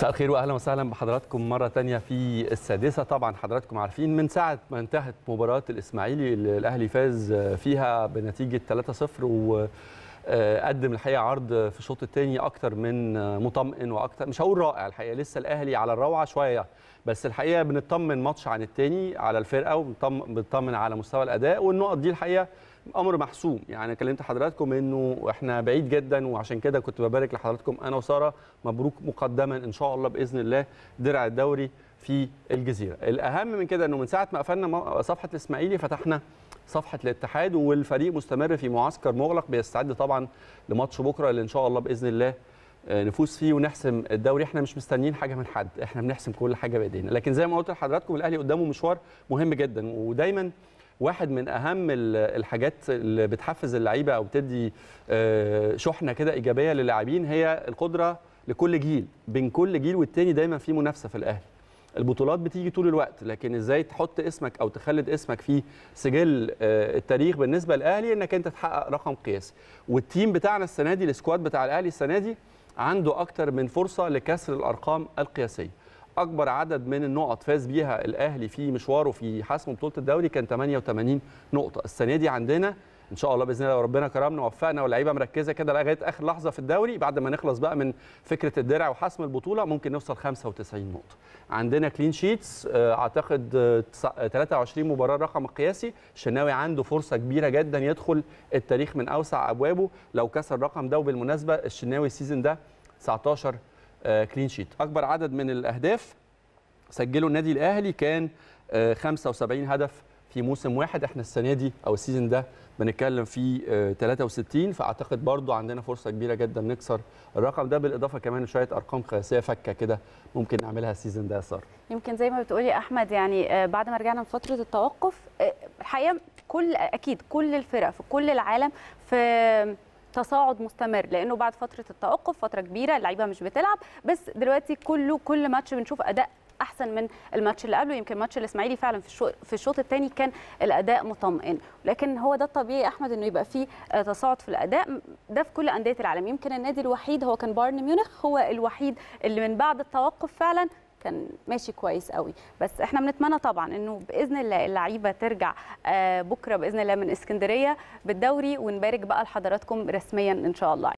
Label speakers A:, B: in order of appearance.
A: مساء الخير واهلا وسهلا بحضراتكم مره تانية في السادسه طبعا حضراتكم عارفين من ساعه ما انتهت مباراه الاسماعيلي اللي الاهلي فاز فيها بنتيجه 3-0 و آه، قدم الحقيقه عرض في الشوط الثاني اكتر من مطمئن واكتر مش هقول رائع الحقيقه لسه الاهلي على الروعه شويه بس الحقيقه بنطمن ماتش عن الثاني على الفرقه وبنطمن على مستوى الاداء والنقط دي الحقيقه امر محسوم يعني كلمت حضراتكم انه احنا بعيد جدا وعشان كده كنت ببارك لحضراتكم انا وساره مبروك مقدما ان شاء الله باذن الله درع الدوري في الجزيره الاهم من كده انه من ساعه ما قفلنا صفحه الاسماعيلي فتحنا صفحه الاتحاد والفريق مستمر في معسكر مغلق بيستعد طبعا لماتش بكره اللي ان شاء الله باذن الله آه، نفوز فيه ونحسم الدوري احنا مش مستنيين حاجه من حد احنا بنحسم كل حاجه بايدينا لكن زي ما قلت لحضراتكم الاهلي قدامه مشوار مهم جدا ودايما واحد من اهم الحاجات اللي بتحفز اللعيبه او بتدي آه، شحنه كده ايجابيه للاعبين هي القدره لكل جيل بين كل جيل والتاني دايما في منافسه في الاهلي البطولات بتيجي طول الوقت لكن ازاي تحط اسمك او تخلد اسمك في سجل آه، التاريخ بالنسبه للاهلي انك انت تحقق رقم قياسي والتيم بتاعنا السنه دي السكواد بتاع الاهلي السنه دي عنده اكتر من فرصه لكسر الارقام القياسيه اكبر عدد من النقط فاز بيها الاهلي في مشواره في حسم بطوله الدوري كان 88 نقطه السنه دي عندنا ان شاء الله باذن الله ربنا كرمنا ووفقنا واللعيبه مركزه كده لغايه اخر لحظه في الدوري بعد ما نخلص بقى من فكره الدرع وحسم البطوله ممكن نوصل 95 نقطه عندنا كلين شيتس آه، اعتقد 23 آه، مباراه رقم قياسي الشناوي عنده فرصه كبيره جدا يدخل التاريخ من اوسع ابوابه لو كسر الرقم ده وبالمناسبه الشناوي السيزون ده 19 كلين شيت اكبر عدد من الاهداف سجله النادي الاهلي كان 75 آه، هدف في موسم واحد احنا السنه دي او السيزون ده بنتكلم في 63 آه، فاعتقد برضو عندنا فرصه كبيره جدا نكسر الرقم ده بالاضافه كمان لشويه ارقام قياسيه فكه كده ممكن نعملها السيزون ده صار
B: يمكن زي ما بتقولي احمد يعني آه، بعد ما رجعنا من فتره التوقف آه، الحقيقه كل اكيد كل الفرق في كل العالم في تصاعد مستمر لانه بعد فتره التوقف فتره كبيره اللعيبه مش بتلعب بس دلوقتي كله كل ماتش بنشوف اداء احسن من الماتش اللي قبله يمكن ماتش الاسماعيلي فعلا في في الشوط الثاني كان الاداء مطمئن لكن هو ده الطبيعي احمد انه يبقى فيه آه، تصاعد في الاداء ده في كل انديه العالم يمكن النادي الوحيد هو كان بايرن ميونخ هو الوحيد اللي من بعد التوقف فعلا كان ماشي كويس قوي بس احنا بنتمنى طبعا انه باذن الله اللعيبه ترجع آه، بكره باذن الله من اسكندريه بالدوري ونبارك بقى لحضراتكم رسميا ان شاء الله